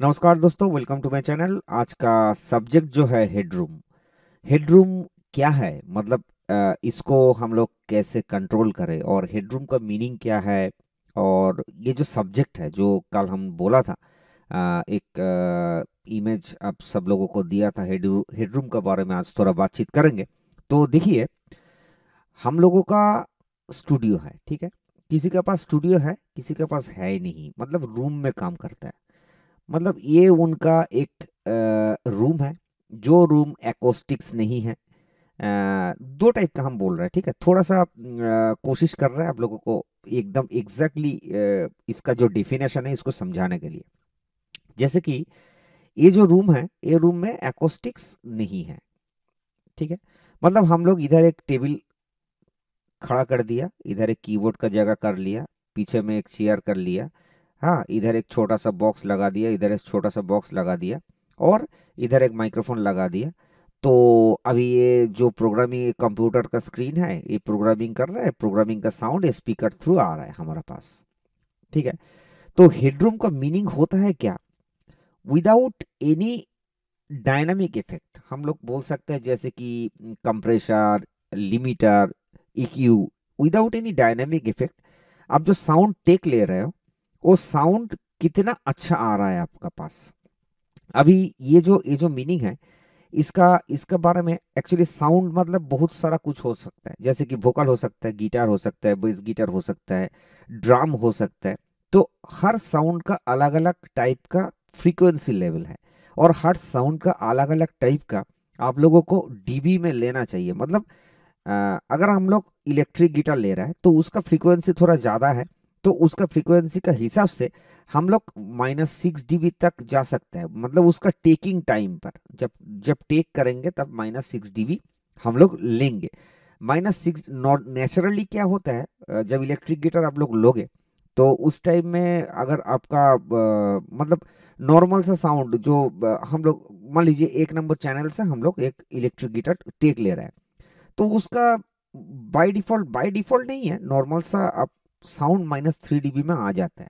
नमस्कार दोस्तों welcome to my channel आज का सब्जेक्ट जो है हेडरूम हेडरूम क्या है मतलब इसको हम लोग कैसे कंट्रोल करें और हेडरूम का मीनिंग क्या है और ये जो सब्जेक्ट है जो कल हम बोला था एक इमेज आप सब लोगों को दिया था हेडरूम के बारे में आज थोड़ा बातचीत करेंगे तो देखिए हम लोगों का स्टूडियो है ठीक है किसी के पास स्टूडियो है किसी के पास है ही नहीं मतलब रूम में काम करता है मतलब ये उनका एक रूम है जो रूम एकोस्टिक्स नहीं है दो टाइप का हम बोल रहे हैं ठीक है थोड़ा सा कोशिश कर रहे हैं आप लोगों को एकदम एग्जैक्टली इसका जो डिफिनेशन है इसको समझाने के लिए जैसे कि ये जो रूम है ये रूम में एकोस्टिक्स नहीं है ठीक है मतलब हम लोग इधर एक टेबल खड़ा कर दिया इधर एक कीबोर्ड का जगह कर लिया पीछे में एक चेयर कर लिया हाँ इधर एक छोटा सा बॉक्स लगा दिया इधर एक छोटा सा बॉक्स लगा दिया और इधर एक माइक्रोफोन लगा दिया तो अभी ये जो प्रोग्रामिंग कंप्यूटर का स्क्रीन है ये प्रोग्रामिंग कर रहा है प्रोग्रामिंग का साउंड स्पीकर थ्रू आ रहा है हमारे पास ठीक है तो हेडरूम का मीनिंग होता है क्या विदाउट एनी डायनामिक इफेक्ट हम लोग बोल सकते हैं जैसे कि compressor limiter EQ without any dynamic effect आप जो साउंड टेक ले रहे हो वो साउंड कितना अच्छा आ रहा है आपका पास अभी ये जो ये जो मीनिंग है इसका इसके बारे में एक्चुअली साउंड मतलब बहुत सारा कुछ हो सकता है जैसे कि वोकल हो सकता है गिटार हो सकता है बेस गिटार हो सकता है ड्राम हो सकता है तो हर साउंड का अलग अलग टाइप का फ्रीक्वेंसी लेवल है और हर साउंड का अलग अलग टाइप का आप लोगों को डीबी में लेना चाहिए मतलब आ, अगर हम लोग इलेक्ट्रिक गिटार ले रहा है तो उसका फ्रीक्वेंसी थोड़ा ज़्यादा है तो उसका फ्रीक्वेंसी का हिसाब से हम लोग माइनस सिक्स डीबी तक जा सकते हैं मतलब उसका टेकिंग टाइम पर जब जब टेक करेंगे तब माइनस सिक्स डीबी हम लोग लेंगे माइनस सिक्स नॉट नेचुरली क्या होता है जब इलेक्ट्रिक गिटार आप लोग लोगे तो उस टाइम में अगर आपका आ, मतलब नॉर्मल सा साउंड जो आ, हम लोग मान लीजिए एक नंबर चैनल से हम लोग एक इलेक्ट्रिक गिटार टेक ले रहे हैं तो उसका बाय डिफ़ॉल्ट बाय डिफ़ॉल्ट नहीं है नॉर्मल सा आप साउंड माइनस थ्री डी में आ जाता है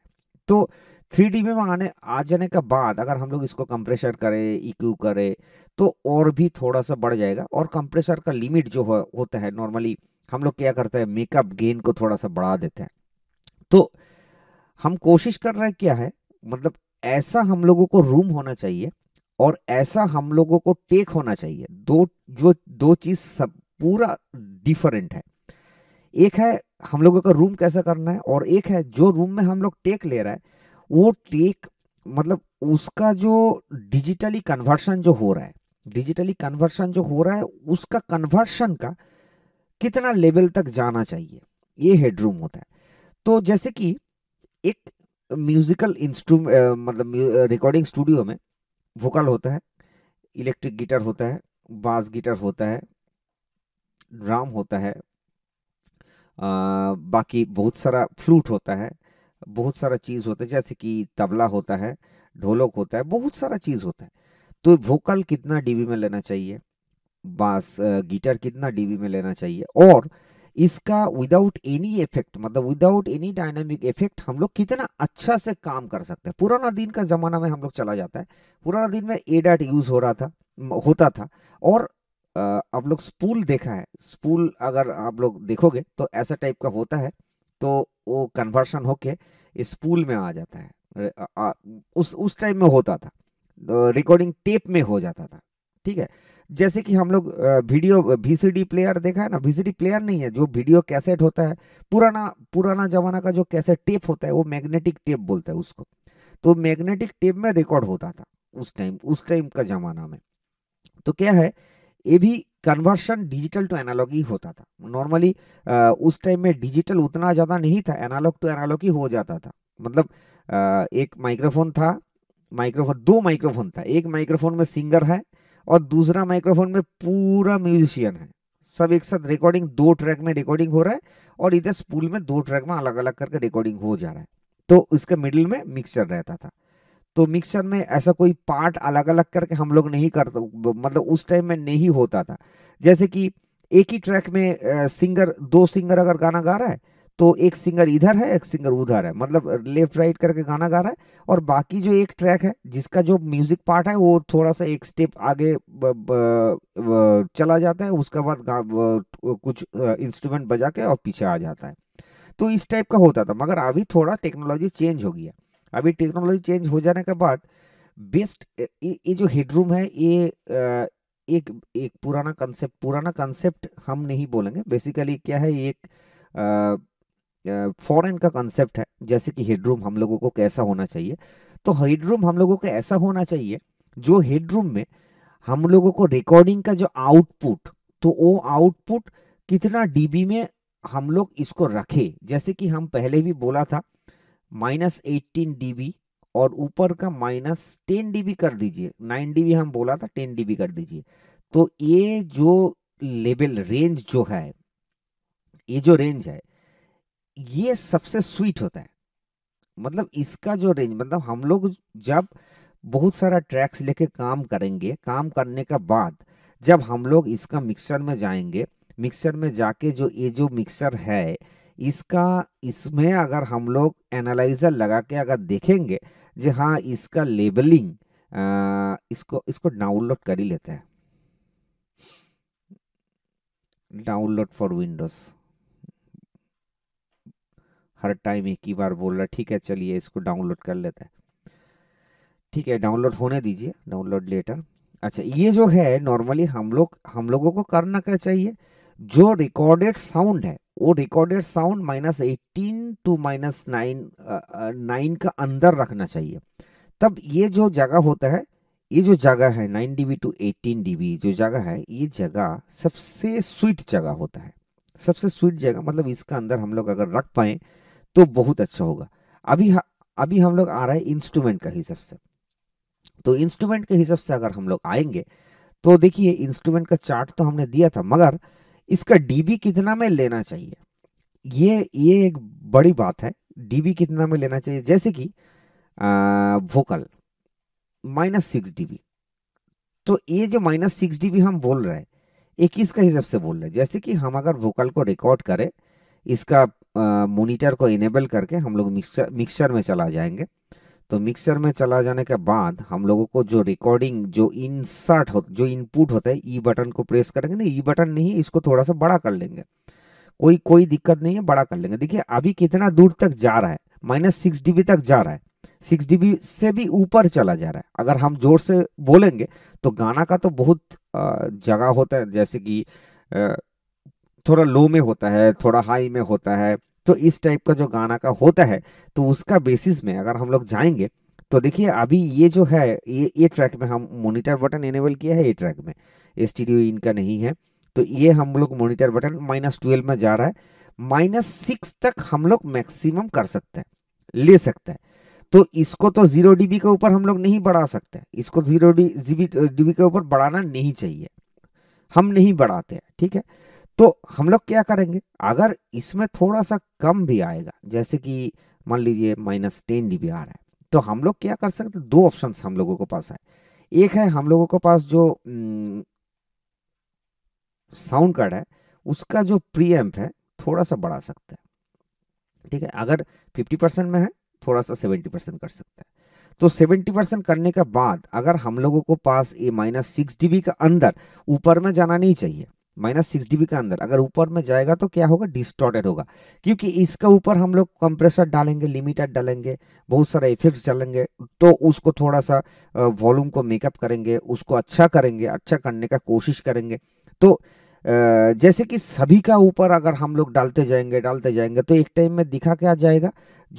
तो थ्री डीबी में आने आ जाने के बाद अगर हम लोग इसको कंप्रेशर करें इक्यू e करें तो और भी थोड़ा सा बढ़ जाएगा और कंप्रेशर का लिमिट जो हो, होता है नॉर्मली हम लोग क्या करते हैं मेकअप गेन को थोड़ा सा बढ़ा देते हैं तो हम कोशिश कर रहे हैं क्या है मतलब ऐसा हम लोगों को रूम होना चाहिए और ऐसा हम लोगों को टेक होना चाहिए दो जो दो चीज़ सब पूरा डिफरेंट है एक है हम लोगों का रूम कैसा करना है और एक है जो रूम में हम लोग टेक ले रहा है वो टेक मतलब उसका जो डिजिटली कन्वर्शन जो हो रहा है डिजिटली कन्वर्शन जो हो रहा है उसका कन्वर्शन का कितना लेवल तक जाना चाहिए ये हेडरूम होता है तो जैसे कि एक म्यूजिकल इंस्ट्रूम मतलब रिकॉर्डिंग स्टूडियो में वोकल होता है इलेक्ट्रिक गिटार होता है बास गिटार होता है ड्राम होता है बाकी बहुत सारा फ्लूट होता है बहुत सारा चीज़ होता है जैसे कि तबला होता है ढोलक होता है बहुत सारा चीज़ होता है तो वोकल कितना डीबी में लेना चाहिए बास गिटार कितना डीबी में लेना चाहिए और इसका विदाउट एनी इफेक्ट मतलब विदाउट एनी डायनामिक इफेक्ट हम लोग कितना अच्छा से काम कर सकते हैं पुराना दिन का ज़माना में हम लोग चला जाता है पुराना दिन में ए डाट यूज़ हो रहा था होता था और आप लोग स्पूल देखा है स्पूल अगर आप लोग देखोगे तो ऐसा टाइप का होता है तो वो कन्वर्शन होके स्पूल में आ जाता है उस उस टाइम में होता था रिकॉर्डिंग टेप में हो जाता था ठीक है जैसे कि हम लोग वीडियो वीसीडी प्लेयर देखा है ना वीसीडी प्लेयर नहीं है जो वीडियो कैसेट होता है पुराना पुराना जमाना का जो कैसेट टेप होता है वो मैग्नेटिक टेप बोलता है उसको तो मैग्नेटिक टेप में रिकॉर्ड होता था उस टाइम उस टाइम का जमाना में तो क्या है ये भी कन्वर्शन डिजिटल टू एनालॉग ही होता था नॉर्मली उस टाइम में डिजिटल उतना ज़्यादा नहीं था एनालॉग टू एनालॉग ही हो जाता था मतलब एक माइक्रोफोन था माइक्रोफोन दो माइक्रोफोन था एक माइक्रोफोन में सिंगर है और दूसरा माइक्रोफोन में पूरा म्यूजिशियन है सब एक साथ रिकॉर्डिंग दो ट्रैक में रिकॉर्डिंग हो रहा है और इधर स्पूल में दो ट्रैक में अलग अलग करके रिकॉर्डिंग हो जा रहा है तो उसके मिडिल में मिक्सचर रहता था तो मिक्सर में ऐसा कोई पार्ट अलग अलग करके हम लोग नहीं करते मतलब उस टाइम में नहीं होता था जैसे कि एक ही ट्रैक में सिंगर दो सिंगर अगर गाना गा रहा है तो एक सिंगर इधर है एक सिंगर उधर है मतलब लेफ्ट राइट करके गाना गा रहा है और बाकी जो एक ट्रैक है जिसका जो म्यूजिक पार्ट है वो थोड़ा सा एक स्टेप आगे ब, ब, ब, चला जाता है उसके बाद कुछ इंस्ट्रूमेंट बजा के और पीछे आ जाता है तो इस टाइप का होता था मगर अभी थोड़ा टेक्नोलॉजी चेंज हो गया अभी टेक्नोलॉजी चेंज हो जाने के बाद बेस्ट ये जो हेडरूम है ये एक एक पुराना कंसेप्ट पुराना कंसेप्ट हम नहीं बोलेंगे बेसिकली क्या है एक फॉरेन का कंसेप्ट है जैसे कि हेडरूम हम लोगों को कैसा होना चाहिए तो हेडरूम हम लोगों को ऐसा होना चाहिए जो हेडरूम में हम लोगों को रिकॉर्डिंग का जो आउटपुट तो वो आउटपुट कितना डीबी में हम लोग इसको रखे जैसे कि हम पहले भी बोला था माइनस एट्टीन डी और ऊपर का माइनस टेन डी कर दीजिए नाइन डी हम बोला था टेन डी कर दीजिए तो ये जो लेवल रेंज जो है ये जो रेंज है ये सबसे स्वीट होता है मतलब इसका जो रेंज मतलब हम लोग जब बहुत सारा ट्रैक्स लेके काम करेंगे काम करने का बाद जब हम लोग इसका मिक्सर में जाएंगे मिक्सर में जाके जो ये जो मिक्सर है इसका इसमें अगर हम लोग एनालाइज़र लगा के अगर देखेंगे जी हाँ इसका लेबलिंग आ, इसको इसको डाउनलोड कर ही लेते हैं डाउनलोड फॉर विंडोज हर टाइम एक ही बार बोल रहा ठीक है चलिए इसको डाउनलोड कर लेते हैं ठीक है डाउनलोड होने दीजिए डाउनलोड लेटर अच्छा ये जो है नॉर्मली हम लोग हम लोगों को करना क्या चाहिए जो रिकॉर्डेड साउंड है वो recorded sound minus eighteen to minus nine nine का अंदर रखना चाहिए तब ये जो जगह होता है ये जो जगह है nine D to eighteen D जो जगह है ये जगह सबसे स्वीट जगह होता है सबसे स्वीट जगह मतलब इसका अंदर हम लोग अगर रख पाए तो बहुत अच्छा होगा अभी हा, अभी हम लोग आ रहे हैं इंस्ट्रूमेंट का हिसाब से तो इंस्ट्रूमेंट के हिसाब से अगर हम लोग आएंगे तो देखिए इंस्ट्रूमेंट का चार्ट तो हमने दिया था मगर इसका डीबी कितना में लेना चाहिए ये ये एक बड़ी बात है डीबी कितना में लेना चाहिए जैसे कि वोकल माइनस सिक्स डीबी तो ये जो माइनस सिक्स डीबी हम बोल रहे हैं ये किसका हिसाब से बोल रहे हैं जैसे कि हम अगर वोकल को रिकॉर्ड करें इसका मोनिटर को इनेबल करके हम लोग मिक्सर मिक्सचर में चला जाएंगे तो मिक्सर में चला जाने के बाद हम लोगों को जो रिकॉर्डिंग जो इंसर्ट हो जो इनपुट होता है ई e बटन को प्रेस करेंगे ना ई बटन नहीं इसको थोड़ा सा बड़ा कर लेंगे कोई कोई दिक्कत नहीं है बड़ा कर लेंगे देखिए अभी कितना दूर तक जा रहा है माइनस सिक्स डी तक जा रहा है सिक्स डी से भी ऊपर चला जा रहा है अगर हम जोर से बोलेंगे तो गाना का तो बहुत जगह होता है जैसे कि थोड़ा लो में होता है थोड़ा हाई में होता है तो इस टाइप का जो गाना का होता है तो उसका बेसिस में अगर हम लोग जाएंगे तो देखिए अभी ये जो है ये ये ट्रैक में हम मोनिटर बटन एनेबल किया है ये ट्रैक में स्टीडियो इनका नहीं है तो ये हम लोग मोनिटर बटन माइनस ट्वेल्व में जा रहा है माइनस सिक्स तक हम लोग मैक्सिमम कर सकते हैं ले सकते हैं तो इसको तो जीरो डीबी के ऊपर हम लोग नहीं बढ़ा सकते इसको जीरो डीबी के ऊपर बढ़ाना नहीं चाहिए हम नहीं बढ़ाते ठीक है तो हम लोग क्या करेंगे अगर इसमें थोड़ा सा कम भी आएगा जैसे कि मान लीजिए माइनस टेन डी आ रहा है तो हम लोग क्या कर सकते दो ऑप्शन हम लोगों के पास है एक है हम लोगों के पास जो साउंड कार्ड है उसका जो प्री एम्प है थोड़ा सा बढ़ा सकते हैं ठीक है अगर 50 परसेंट में है थोड़ा सा 70 परसेंट कर सकते हैं तो 70 परसेंट करने के बाद अगर हम लोगों को पास ये माइनस सिक्स डी का अंदर ऊपर में जाना नहीं चाहिए माइनस सिक्स डीबी के अंदर अगर ऊपर में जाएगा तो क्या होगा डिस्टॉर्टेड होगा क्योंकि इसका ऊपर हम लोग कंप्रेसर डालेंगे लिमिटर डालेंगे बहुत सारे इफेक्ट्स डालेंगे तो उसको थोड़ा सा वॉल्यूम को मेकअप करेंगे उसको अच्छा करेंगे अच्छा करने का कोशिश करेंगे तो जैसे कि सभी का ऊपर अगर हम लोग डालते जाएंगे डालते जाएंगे तो एक टाइम में दिखा क्या जाएगा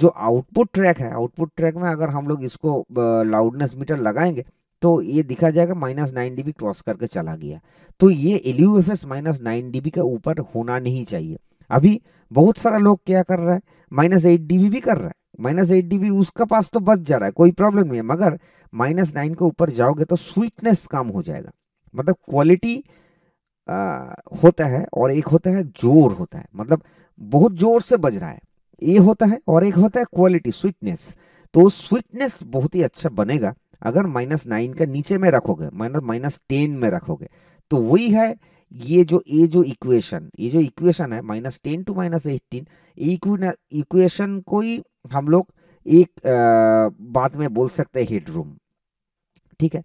जो आउटपुट ट्रैक है आउटपुट ट्रैक में अगर हम लोग इसको लाउडनेस मीटर लगाएंगे तो ये दिखा जाएगा माइनस नाइन डीबी क्रॉस करके चला गया तो ये L U F S minus nine dB का ऊपर होना नहीं चाहिए अभी बहुत सारा लोग क्या कर रहा है माइनस एट डीबी भी कर रहा है माइनस एट डी उसका पास तो बच जा रहा है कोई प्रॉब्लम नहीं है मगर माइनस नाइन के ऊपर जाओगे तो स्वीटनेस कम हो जाएगा मतलब क्वालिटी होता है और एक होता है जोर होता है मतलब बहुत जोर से बज रहा है ये होता है और एक होता है क्वालिटी स्वीटनेस तो स्वीटनेस बहुत ही अच्छा बनेगा अगर माइनस नाइन का नीचे में रखोगे माइनस माइनस टेन में रखोगे तो वही है ये जो ये जो इक्वेशन ये जो इक्वेशन है minus ten to minus eighteen equation को ही हम लोग एक आ, बात में बोल सकते हैं हेडरूम ठीक है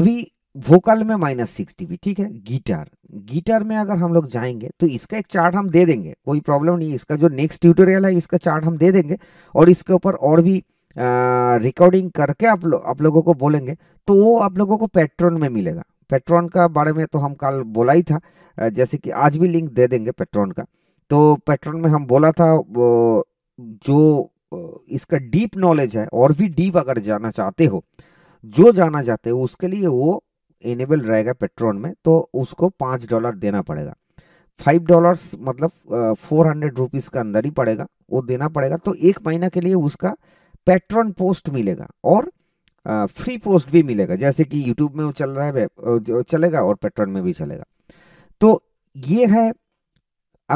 अभी वोकल में माइनस सिक्स डीबी ठीक है गिटार गिटार में अगर हम लोग जाएंगे तो इसका एक चार्ट हम दे देंगे कोई प्रॉब्लम नहीं इसका जो नेक्स्ट ट्यूटोरियल है इसका चार्ट हम दे देंगे और इसके ऊपर और भी रिकॉर्डिंग करके आप लोग आप लोगों को बोलेंगे तो वो आप लोगों को पेट्रॉन में मिलेगा पेट्रॉन का बारे में तो हम कल बोला ही था जैसे कि आज भी लिंक दे देंगे पेट्रॉन का तो पेट्रॉन में हम बोला था जो इसका डीप नॉलेज है और भी डीप अगर जाना चाहते हो जो जाना चाहते हो उसके लिए वो एनेबल रहेगा पेट्रॉन में तो उसको पाँच डॉलर देना पड़ेगा फाइव डॉलर्स मतलब फोर हंड्रेड रुपीज़ का अंदर ही पड़ेगा वो देना पड़ेगा तो एक महीना के लिए उसका पैट्रन पोस्ट मिलेगा और फ्री पोस्ट भी मिलेगा जैसे कि यूट्यूब में वो चल रहा है चलेगा और पेट्रॉन में भी चलेगा तो ये है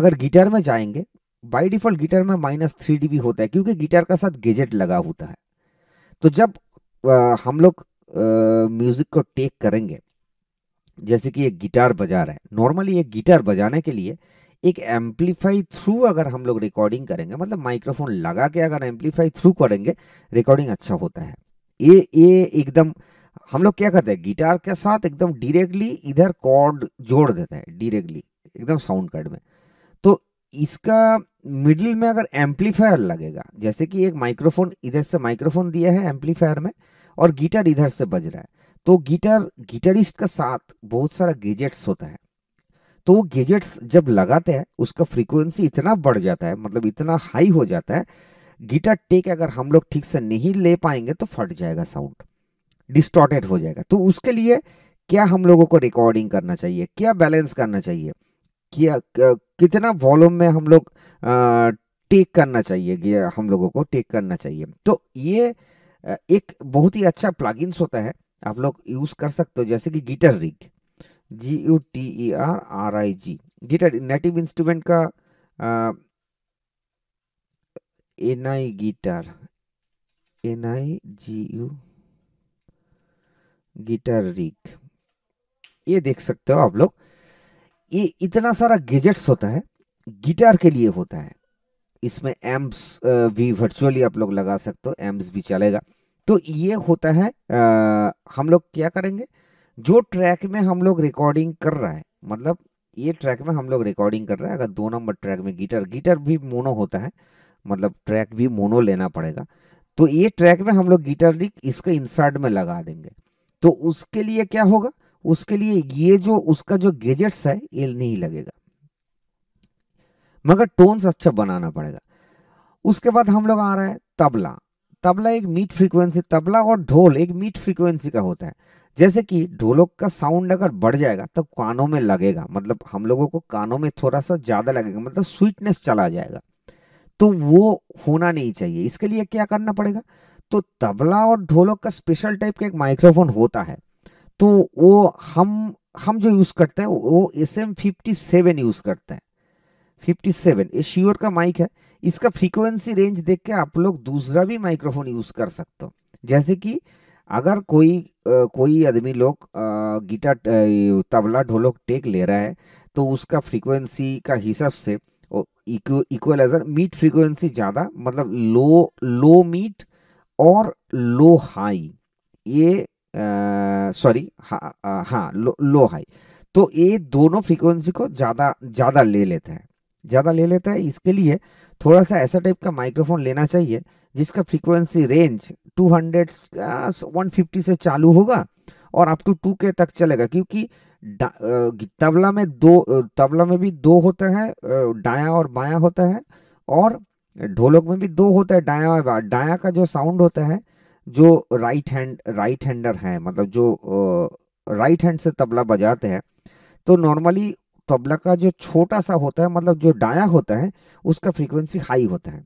अगर गिटार में जाएंगे बाई डिफॉल्ट गिटार में माइनस थ्री डी होता है क्योंकि गिटार का साथ गेजेट लगा होता है तो जब आ, हम लोग म्यूजिक को टेक करेंगे जैसे कि एक गिटार बजा रहा है नॉर्मली एक गिटार बजाने के लिए एक एम्पलीफाई थ्रू अगर हम लोग रिकॉर्डिंग करेंगे मतलब माइक्रोफोन लगा के अगर एम्पलीफाई थ्रू करेंगे रिकॉर्डिंग अच्छा होता है ये ये एकदम हम लोग क्या करते हैं गिटार के साथ एकदम डिरेक्टली इधर कॉर्ड जोड़ देते हैं डिरेक्टली एकदम साउंड कार्ड में तो इसका मिडिल में अगर एम्पलीफायर लगेगा जैसे कि एक माइक्रोफोन इधर से माइक्रोफोन दिया है एम्पलीफायर में और गिटार इधर से बज रहा है तो गिटार गिटारिस्ट का साथ बहुत सारा गेजेट्स होता है तो वो गेजेट्स जब लगाते हैं उसका फ्रीक्वेंसी इतना बढ़ जाता है मतलब इतना हाई हो जाता है गिटार टेक अगर हम लोग ठीक से नहीं ले पाएंगे तो फट जाएगा साउंड डिस्टॉर्टेड हो जाएगा तो उसके लिए क्या हम लोगों को रिकॉर्डिंग करना चाहिए क्या बैलेंस करना चाहिए क्या कितना वॉल्यूम में हम लोग टेक करना चाहिए हम लोगों को टेक करना चाहिए तो ये एक बहुत ही अच्छा प्लगइन्स होता है आप लोग यूज़ कर सकते हो जैसे कि guitar rig G U T E R R I G guitar native instrument का N I guitar N I G U guitar rig ये देख सकते हो आप लोग ये इतना सारा गैजेट्स होता है गिटार के लिए होता है इसमें एम्स भी वर्चुअली आप लोग लगा सकते हो एम्स भी चलेगा तो ये होता है आ, हम लोग क्या करेंगे जो ट्रैक में हम लोग रिकॉर्डिंग कर रहा है मतलब ये ट्रैक में हम लोग रिकॉर्डिंग कर रहे हैं अगर दो नंबर ट्रैक में गिटार गिटार भी मोनो होता है मतलब ट्रैक भी मोनो लेना पड़ेगा तो ये ट्रैक में हम लोग गिटार लिख इसको इंसर्ट में लगा देंगे तो उसके लिए क्या होगा उसके लिए ये जो उसका जो गेजेट्स है ये नहीं लगेगा मगर टोन्स अच्छा बनाना पड़ेगा उसके बाद हम लोग आ रहे हैं तबला तबला एक मीट फ्रीक्वेंसी तबला और ढोल एक मीट फ्रीक्वेंसी का होता है जैसे कि ढोलक का साउंड अगर बढ़ जाएगा तो कानों में लगेगा मतलब हम लोगों को कानों में थोड़ा सा ज़्यादा लगेगा मतलब स्वीटनेस चला जाएगा तो वो होना नहीं चाहिए इसके लिए क्या करना पड़ेगा तो तबला और ढोलक का स्पेशल टाइप का एक माइक्रोफोन होता है तो वो हम हम जो यूज़ करते हैं वो S M fifty seven use करते हैं फिफ्टी सेवन श्योर का माइक है इसका फ्रीक्वेंसी रेंज देख के आप लोग दूसरा भी माइक्रोफोन यूज कर सकते हो जैसे कि अगर कोई आ, कोई आदमी लोग गिटार तबला ढोलक टेक ले रहा है तो उसका फ्रीक्वेंसी का हिसाब से इक्वलाइजर मीट फ्रीक्वेंसी ज़्यादा मतलब हाँ, लो लो मीट और लो हाई ये सॉरी हाँ हा, हा, लो लो हाई तो ये दोनों फ्रीक्वेंसी को ज़्यादा ज़्यादा ले लेता है ज़्यादा ले लेता है इसके लिए थोड़ा सा ऐसा टाइप का माइक्रोफोन लेना चाहिए जिसका फ्रीक्वेंसी रेंज 200 150 से चालू होगा और अप टू टू के तक चलेगा क्योंकि तबला में दो तबला में भी दो होता है डाया और बाया होता है और ढोलक में भी दो होता है डाया और बाया डाया का जो साउंड होता है जो राइट हैंड राइट हैंडर हैं मतलब जो राइट हैंड से तबला बजाते हैं तो नॉर्मली तबला का जो छोटा सा होता है मतलब जो डाया होता है उसका फ्रीक्वेंसी हाई होता है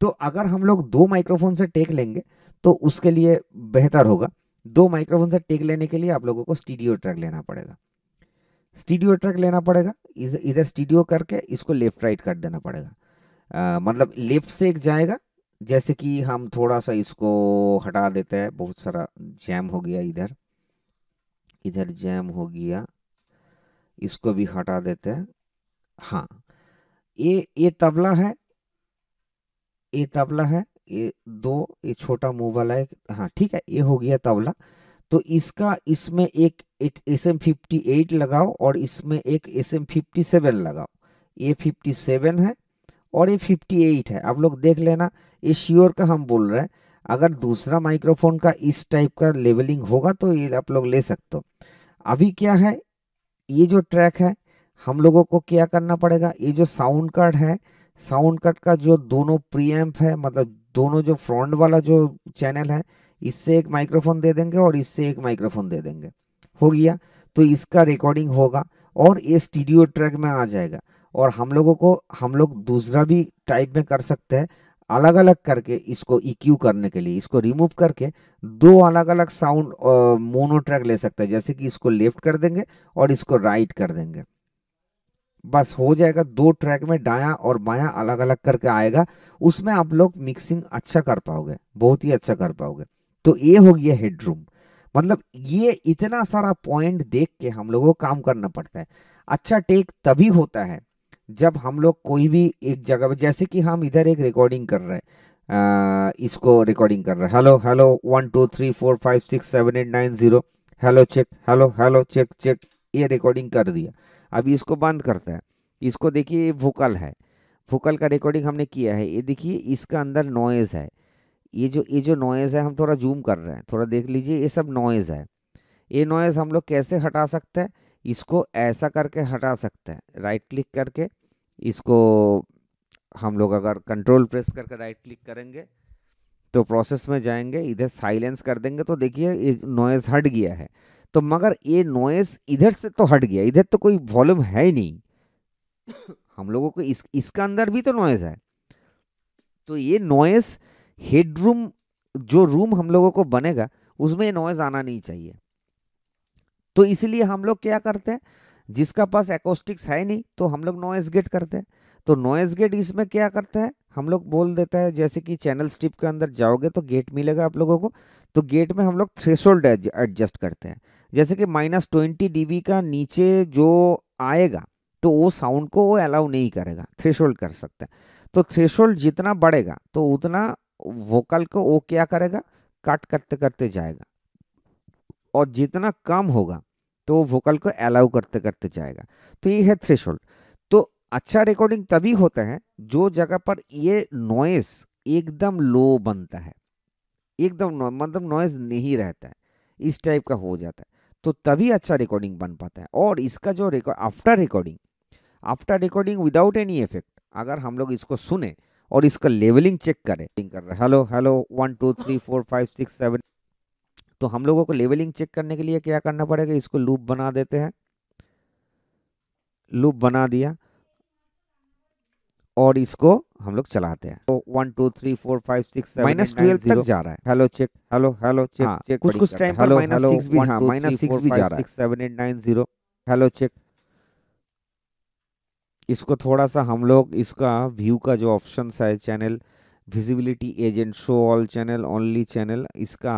तो अगर हम लोग दो माइक्रोफोन से टेक लेंगे तो उसके लिए बेहतर होगा दो माइक्रोफोन से टेक लेने के लिए आप लोगों को स्टीडियो ट्रैक लेना पड़ेगा स्टीडियो ट्रैक लेना पड़ेगा इधर स्टीडियो करके इसको लेफ्ट राइट कर देना पड़ेगा आ, मतलब लेफ्ट से एक जाएगा जैसे कि हम थोड़ा सा इसको हटा देते हैं बहुत सारा जैम हो गया इधर इधर जैम हो गया इसको भी हटा देते हैं हाँ ये ये तबला है ये तबला है ये दो ये छोटा मुंह वाला एक हाँ ठीक है ये हो गया तबला तो इसका इसमें एक एस एम फिफ्टी एट लगाओ और इसमें एक एस एम फिफ्टी सेवन लगाओ ये फिफ्टी सेवन है और ये फिफ्टी एट है आप लोग देख लेना ये श्योर का हम बोल रहे हैं अगर दूसरा माइक्रोफोन का इस टाइप का लेवलिंग होगा तो ये आप लोग ले सकते हो अभी क्या है ये जो ट्रैक है हम लोगों को क्या करना पड़ेगा ये जो साउंड कार्ड है साउंड कार्ड का जो दोनों प्रीएम्प है मतलब दोनों जो फ्रंट वाला जो चैनल है इससे एक माइक्रोफोन दे देंगे और इससे एक माइक्रोफोन दे देंगे हो गया तो इसका रिकॉर्डिंग होगा और ये स्टूडियो ट्रैक में आ जाएगा और हम लोगों को हम लोग दूसरा भी टाइप में कर सकते हैं अलग अलग करके इसको इक्यू e करने के लिए इसको रिमूव करके दो अलग अलग साउंड मोनो ट्रैक ले सकते हैं जैसे कि इसको लेफ्ट कर देंगे और इसको राइट कर देंगे बस हो जाएगा दो ट्रैक में डाया और बाया अलग अलग करके आएगा उसमें आप लोग मिक्सिंग अच्छा कर पाओगे बहुत ही अच्छा कर पाओगे तो ये हो गया हेडरूम मतलब ये इतना सारा पॉइंट देख के हम लोगों को काम करना पड़ता है अच्छा टेक तभी होता है जब हम लोग कोई भी एक जगह जैसे कि हम इधर एक रिकॉर्डिंग कर रहे हैं इसको रिकॉर्डिंग कर रहे हैं hello hello one two three four five six seven eight nine zero hello check hello hello check check ये रिकॉर्डिंग कर दिया अभी इसको बंद करता है इसको देखिए ये वोकल है वोकल का रिकॉर्डिंग हमने किया है ये देखिए इसका अंदर नॉइज़ है ये जो ये जो नॉइज़ है हम थोड़ा जूम कर रहे हैं थोड़ा देख लीजिए ये सब नॉइज़ है ये नॉइज़ हम लोग कैसे हटा सकते हैं इसको ऐसा करके हटा सकते हैं राइट क्लिक करके इसको हम लोग अगर कंट्रोल प्रेस करके राइट क्लिक करेंगे तो प्रोसेस में जाएंगे इधर साइलेंस कर देंगे तो देखिए ये नॉइज़ हट गया है तो मगर ये नॉइज़ इधर से तो हट गया इधर तो कोई वॉल्यूम है ही नहीं हम लोगों को इस इसका अंदर भी तो नॉइज़ है तो ये नॉइज़ हेडरूम जो रूम हम लोगों को बनेगा उसमें नॉइज़ आना नहीं चाहिए तो इसलिए हम लोग क्या करते हैं जिसका पास एकोस्टिक्स है नहीं तो हम लोग नॉइस गेट करते हैं तो नॉइस गेट इसमें क्या करता है हम लोग बोल देता है जैसे कि चैनल स्ट्रिप के अंदर जाओगे तो गेट मिलेगा आप लोगों को तो गेट में हम लोग थ्रेशोल्ड एडजस्ट करते हैं जैसे कि माइनस ट्वेंटी डी का नीचे जो आएगा तो वो साउंड को वो अलाउ नहीं करेगा थ्रेशोल्ड कर सकता है तो थ्रेशोल्ड जितना बढ़ेगा तो उतना वोकल को वो क्या करेगा कट करते करते जाएगा और जितना कम होगा तो वो वोकल को अलाउ करते करते जाएगा तो ये है थ्रेश तो अच्छा रिकॉर्डिंग तभी होता है जो जगह पर ये नॉइस एकदम लो बनता है एकदम मतलब नॉइस नहीं रहता है इस टाइप का हो जाता है तो तभी अच्छा रिकॉर्डिंग बन पाता है और इसका जो record after recording after recording without any effect अगर हम लोग इसको सुने और इसका लेवलिंग चेक करें कर hello hello one two three four five six seven तो हम लोगों को लेवलिंग चेक करने के लिए क्या करना पड़ेगा इसको लूप बना देते हैं लूप बना दिया और इसको हम लोग चलाते हैं तो one two three four five six minus twelve तक जा रहा है hello check hello hello check हाँ, चेक कुछ कुछ टाइम हेलो माइनस सिक्स भी हाँ माइनस सिक्स भी जा रहा है seven eight nine zero hello check इसको थोड़ा सा हम लोग इसका व्यू का जो ऑप्शन है channel visibility agent show all channel only channel इसका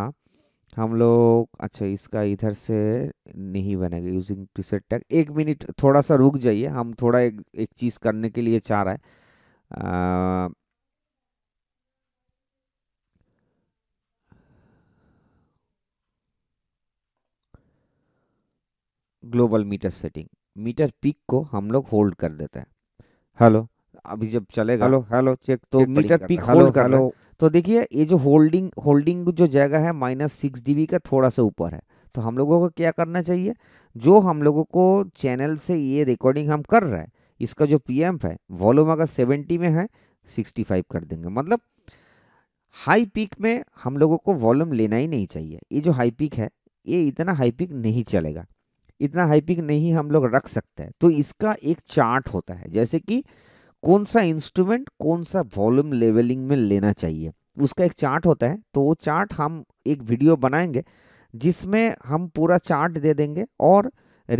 हम लोग अच्छा इसका इधर से नहीं बनेगा यूजिंग प्रीसेट टैग एक मिनट थोड़ा सा रुक जाइए हम थोड़ा एक एक चीज़ करने के लिए चाह रहे हैं global meter setting meter peak को हम लोग होल्ड कर देते हैं हेलो अभी जब चलेगा हेलो हेलो चेक तो मीटर पीक हेलो हेलो तो देखिए ये जो होल्डिंग होल्डिंग जो जगह है माइनस सिक्स डी का थोड़ा सा ऊपर है तो हम लोगों को क्या करना चाहिए जो हम लोगों को चैनल से ये रिकॉर्डिंग हम कर रहे हैं इसका जो पी है वॉल्यूम अगर सेवेंटी में है सिक्सटी फाइव कर देंगे मतलब हाई पीक में हम लोगों को वॉल्यूम लेना ही नहीं चाहिए ये जो हाई पीक है ये इतना हाई पिक नहीं चलेगा इतना हाई पिक नहीं हम लोग रख सकते हैं तो इसका एक चार्ट होता है जैसे कि कौन सा इंस्ट्रूमेंट कौन सा वॉल्यूम लेवलिंग में लेना चाहिए उसका एक चार्ट होता है तो वो चार्ट हम एक वीडियो बनाएंगे जिसमें हम पूरा चार्ट दे देंगे और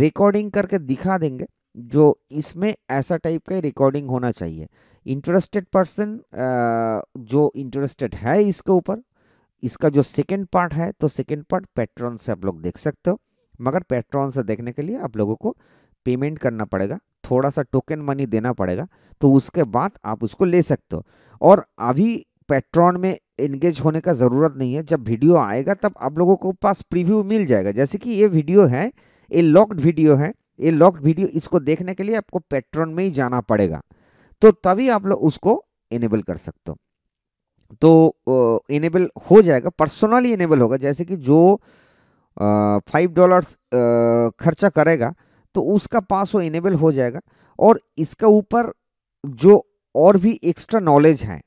रिकॉर्डिंग करके दिखा देंगे जो इसमें ऐसा टाइप का रिकॉर्डिंग होना चाहिए इंटरेस्टेड पर्सन जो इंटरेस्टेड है इसके ऊपर इसका जो सेकेंड पार्ट है तो सेकेंड पार्ट पैट्रॉन से आप लोग देख सकते हो मगर पेट्रॉन से देखने के लिए आप लोगों को पेमेंट करना पड़ेगा थोड़ा सा टोकन मनी देना पड़ेगा तो उसके बाद आप उसको ले सकते हो और अभी पेट्रॉन में इंगेज होने का ज़रूरत नहीं है जब वीडियो आएगा तब आप लोगों को पास प्रीव्यू मिल जाएगा जैसे कि ये वीडियो है ये लॉक्ड वीडियो है ये लॉक्ड वीडियो इसको देखने के लिए आपको पेट्रॉन में ही जाना पड़ेगा तो तभी आप लोग उसको इनेबल कर सकते हो तो इनेबल हो जाएगा पर्सनली इनेबल होगा जैसे कि जो फाइव डॉलर्स खर्चा करेगा तो उसका पास वो इनेबल हो जाएगा और इसका ऊपर जो और भी एक्स्ट्रा नॉलेज है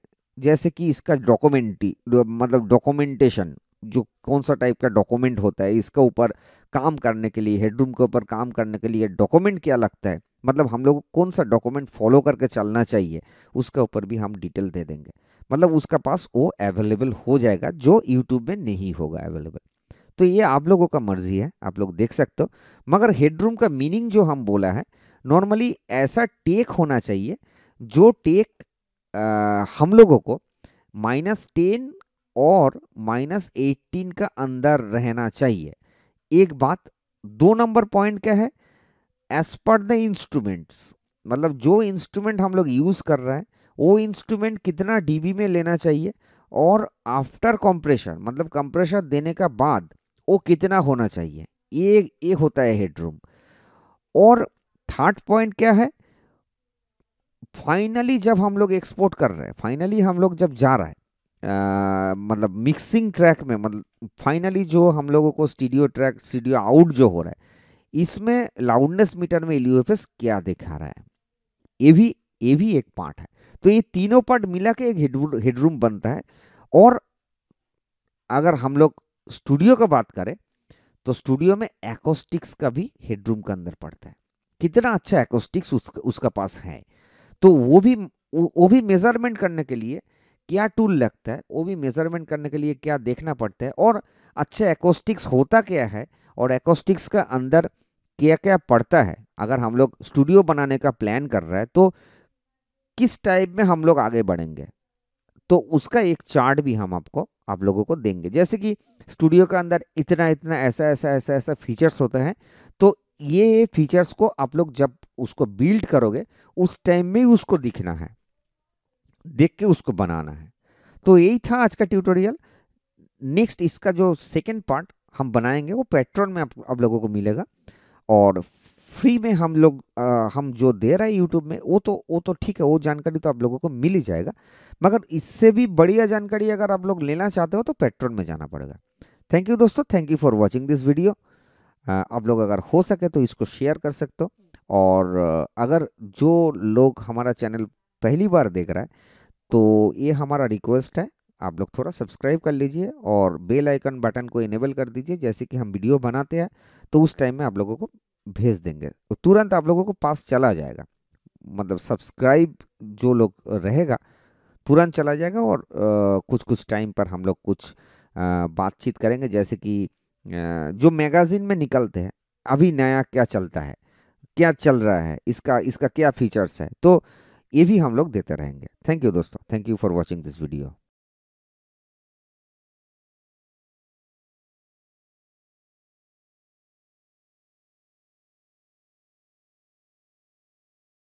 जैसे कि इसका डॉक्यूमेंटी मतलब डॉक्यूमेंटेशन जो कौन सा टाइप का डॉक्यूमेंट होता है इसके ऊपर काम करने के लिए हेडरूम के ऊपर काम करने के लिए डॉक्यूमेंट क्या लगता है मतलब हम लोग को कौन सा डॉक्यूमेंट फॉलो करके चलना चाहिए उसके ऊपर भी हम डिटेल दे देंगे मतलब उसका पास वो अवेलेबल हो जाएगा जो यूट्यूब में नहीं होगा अवेलेबल तो ये आप लोगों का मर्जी है आप लोग देख सकते हो मगर हेडरूम का मीनिंग जो हम बोला है नॉर्मली ऐसा टेक होना चाहिए जो टेक आ, हम लोगों को माइनस टेन और माइनस एटीन का अंदर रहना चाहिए एक बात दो नंबर पॉइंट क्या है एज पर द इंस्ट्रूमेंट्स मतलब जो इंस्ट्रूमेंट हम लोग यूज़ कर रहे हैं वो इंस्ट्रूमेंट कितना डीबी में लेना चाहिए और आफ्टर कंप्रेशन मतलब कंप्रेशर देने का बाद वो कितना होना चाहिए ये ये होता है हेडरूम और थर्ड पॉइंट क्या है फाइनली जब हम लोग एक्सपोर्ट कर रहे हैं फाइनली हम लोग जब जा रहा है आ, मतलब मिक्सिंग ट्रैक में मतलब फाइनली जो हम लोगों को स्टूडियो ट्रैक स्टूडियो आउट जो हो रहा है इसमें लाउडनेस मीटर में एलियोफेस क्या दिखा रहा है ये भी ये भी एक पार्ट है तो ये तीनों पार्ट मिला के एक हेडरूम बनता है और अगर हम लोग स्टूडियो का बात करें तो स्टूडियो में एकोस्टिक्स का भी हेडरूम के अंदर पड़ता है कितना अच्छा एकोस्टिक्स उसका उसका पास है तो वो भी वो भी मेजरमेंट करने के लिए क्या टूल लगता है वो भी मेजरमेंट करने के लिए क्या देखना पड़ता है और अच्छा एकोस्टिक्स होता क्या है और एकोस्टिक्स का अंदर क्या क्या पड़ता है अगर हम लोग स्टूडियो बनाने का प्लान कर रहे हैं तो किस टाइप में हम लोग आगे बढ़ेंगे तो उसका एक चार्ट भी हम आपको आप लोगों को देंगे जैसे कि स्टूडियो के अंदर इतना इतना ऐसा ऐसा ऐसा ऐसा फीचर्स होते हैं तो ये फीचर्स को आप लोग जब उसको बिल्ड करोगे उस टाइम में उसको दिखना है देख के उसको बनाना है तो यही था आज का ट्यूटोरियल नेक्स्ट इसका जो सेकेंड पार्ट हम बनाएंगे वो पेट्रोल में आप, आप लोगों को मिलेगा और फ्री में हम लोग हम जो दे रहे हैं यूट्यूब में वो तो वो तो ठीक है वो जानकारी तो आप लोगों को मिल ही जाएगा मगर इससे भी बढ़िया जानकारी अगर आप लोग लेना चाहते हो तो पेट्रोन में जाना पड़ेगा थैंक यू दोस्तों thank you for watching this video आप लोग अगर हो सके तो इसको शेयर कर सकते हो और अगर जो लोग हमारा चैनल पहली बार देख रहा है तो ये हमारा रिक्वेस्ट है आप लोग थोड़ा सब्सक्राइब कर लीजिए और बेल आइकन बटन को इनेबल कर दीजिए जैसे कि हम वीडियो बनाते हैं तो उस टाइम में आप लोगों को भेज देंगे तो तुरंत आप लोगों को पास चला जाएगा मतलब सब्सक्राइब जो लोग रहेगा तुरंत चला जाएगा और आ, कुछ कुछ टाइम पर हम लोग कुछ बातचीत करेंगे जैसे कि जो मैगज़ीन में निकलते हैं अभी नया क्या चलता है क्या चल रहा है इसका इसका क्या फीचर्स है तो ये भी हम लोग देते रहेंगे थैंक यू दोस्तों thank you for watching this video